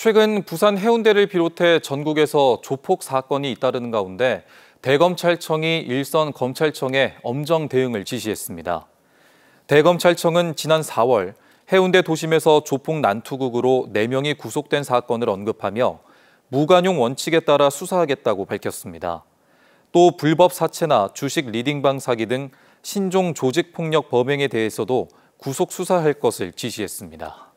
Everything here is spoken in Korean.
최근 부산 해운대를 비롯해 전국에서 조폭 사건이 잇따르는 가운데 대검찰청이 일선 검찰청에 엄정 대응을 지시했습니다. 대검찰청은 지난 4월 해운대 도심에서 조폭 난투극으로 4명이 구속된 사건을 언급하며 무관용 원칙에 따라 수사하겠다고 밝혔습니다. 또 불법 사채나 주식 리딩방 사기 등 신종 조직폭력 범행에 대해서도 구속 수사할 것을 지시했습니다.